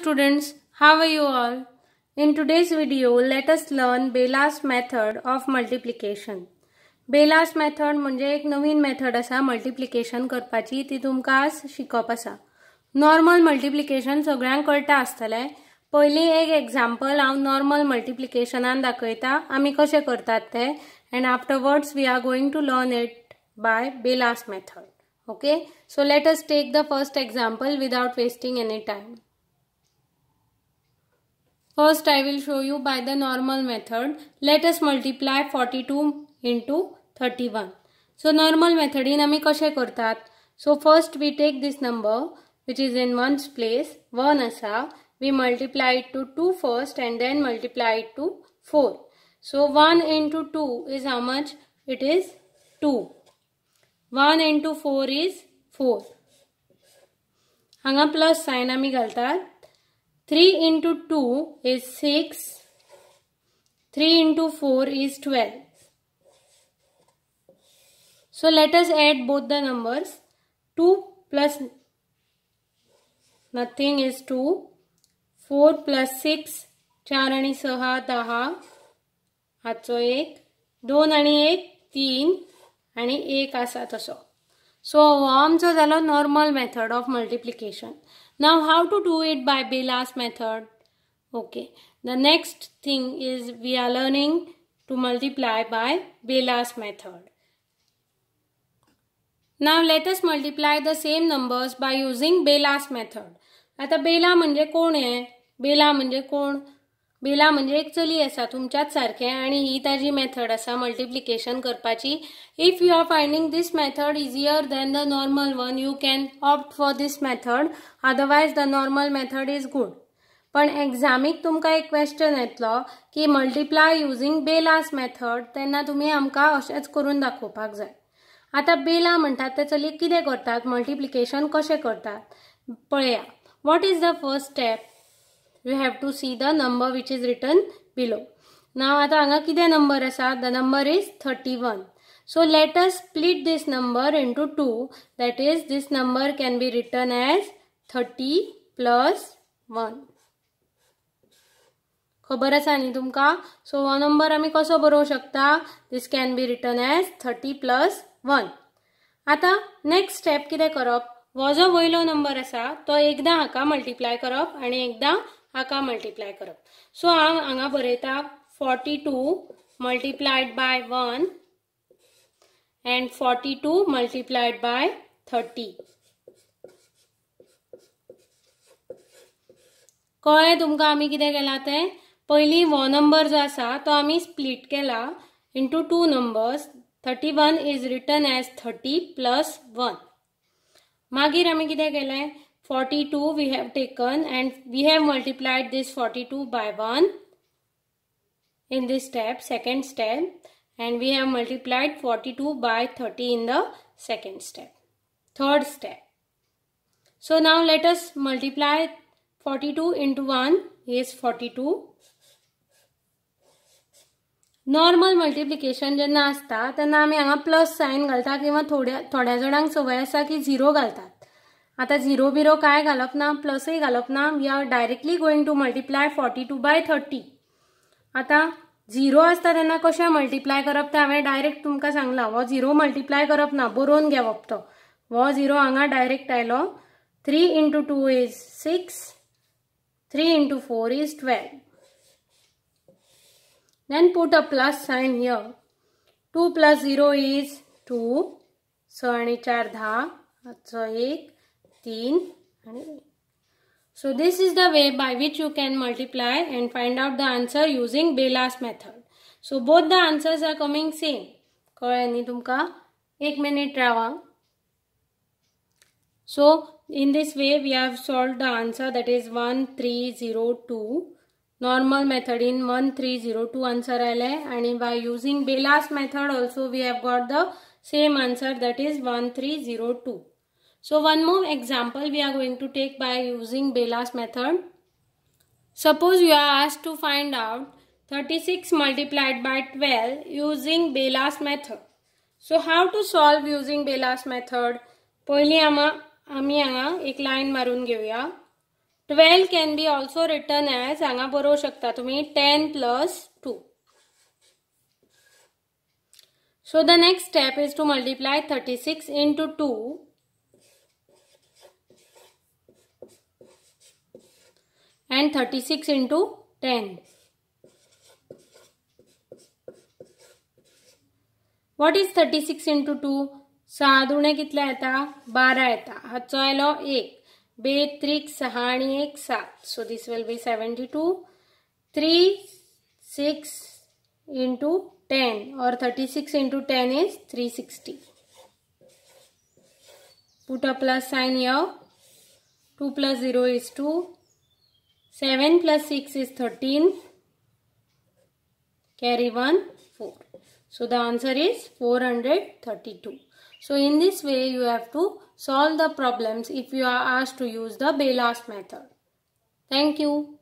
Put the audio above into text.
Students how you all in today's video let's learn Belas method of multiplication Belas method म्हणजे एक नवीन method असा multiplication करपाची ती तुमकां शिकवत नॉर्मल मल्टिप्लिकेशन सगळ्यांक कळटा असतं पहिली एक एक्झांपल हा नॉर्मल मल्टिप्लिकेशनान दाखयता आम्ही कसे करतात ते and afterwards we are going to learn it by Belas method okay so let take the first example without wasting any time First I will show you by the normal method. Let us multiply 42 into 31. So normal methodin आमी कशें करतात? So first we take this number which is in ones place 1 asa. We multiply it to 2 first and then multiply it to 4. So 1 into 2 is how much? It is 2. 1 into 4 is 4. Hanga plus sign आमी घालतात three into two is six three into four is twelve so let us add both the numbers two plus nothing is two four plus six चार सहा दहा हाचो एक दोन एक 1 3 आसा तसो सो हो आमचो जालो normal method of multiplication Now how to do it by Bela's method? Okay, the next thing is we are learning to multiply by Bela's method. Now let us multiply the same numbers by using Bela's method. आता बेला मंजे कोण हैं. बेला मंजे कोण बिला म्हणजे एक चली असा तुमच्याच सारखे आणि ही ताजी मेथड असा मल्टिप्लिकेशन करपाची if you are finding this method easier than the normal one you can opt for this method otherwise the normal method is good पण एक्झामीक तुमकां एक क्वेश्चन येतलो की मल्टिप्लाय युझींग बेलास मेथड तेन्ना तुमी आमकां अशेंच करून दाखोवपाक जाय आतां बेला म्हणटात ते चली कितें करतात मल्टिप्लिकेशन कशें करतात पळया what is the first step you have to see the number which is written below ना आता हंगा कि नंबर आसा the number is thirty one so let us split this number into two that is this number can be written as thirty plus one खबर आसा न्ही तुमकां सो हो नंबर आमी कसो बरोवंक शकता this can be written as thirty plus one आतां नेक्स्ट स्टेप कितें करप हो जो वयलो नंबर आसा तो एकदां हाका मल्टीप्लाय करप आनी एकदां हाका मल्टीप्लाय करप सो हांव हांगा बरयता forty two multiplied by one and forty two multiplied by thirty कळ्ळें तुमकां आमी कितें केलां तें पयलीं नंबर जो आसा तो आमी स्प्लीट केला into two numbers thirty one is written as thirty plus one मागीर आमी कितें केलें 42 we have taken and we have multiplied this 42 by 1 in this step, second step and we have multiplied 42 by 30 in the second step, third step. So now let us multiply 42 into 1 is 42. Normal multiplication जेना आसता तेन्ना आमी हांगा plus sign घालता किंवा थोड्या थोड्या जाणांक संवय आसा की झिरो घालतात आता जीरो बिरो काय घालप ना प्लसही घालप ना we are directly going to multiply forty two by thirty आता जीरो आता तेन्ना कशें मल्टिप्लाय करप ते हांवें डायरेक्ट तुमकां सांगलां हो झिरो मल्टिप्लाय करप ना बरोवन घेवप तो हो झिरो हांगा डायरेक्ट आयलो three into two is six three into four is twelve then put a plus sign here two plus zero is two so आणि 4 10 so 1 तीन so this is the way by which you can multiply and find out the answer using Belas method so both the answers are coming same कहें तुमका एक minute रहा so in this way we have solved the answer that is one three zero two normal method in one three zero two answer all by using Belas method also we have got the same answer that is one three zero two So one more example we are going to take by using Bela's method. Suppose you are asked to find out 36 multiplied by 12 using Bela's method. So how to solve using Bela's method? पहिली ama ami हांगा ek line marun घेऊया 12 can be also written as हांगा बरोवंक shakta tumhi 10 plus 2 so the next step is to multiply thirty six into two thirty six into ten what is thirty six into two सहा दुणे कितला येता बारा येता हाचो आयलो एक बे त्रीक सहा एक सात so this will be seventy two three six into ten or thirty six into ten is three sixty put a plus sign here plus plus 0 is 7 plus 6 is 13. Carry 1, 4. So the answer is 432. So in this way you have to solve the problems if you are asked to use the Bela's method. Thank you.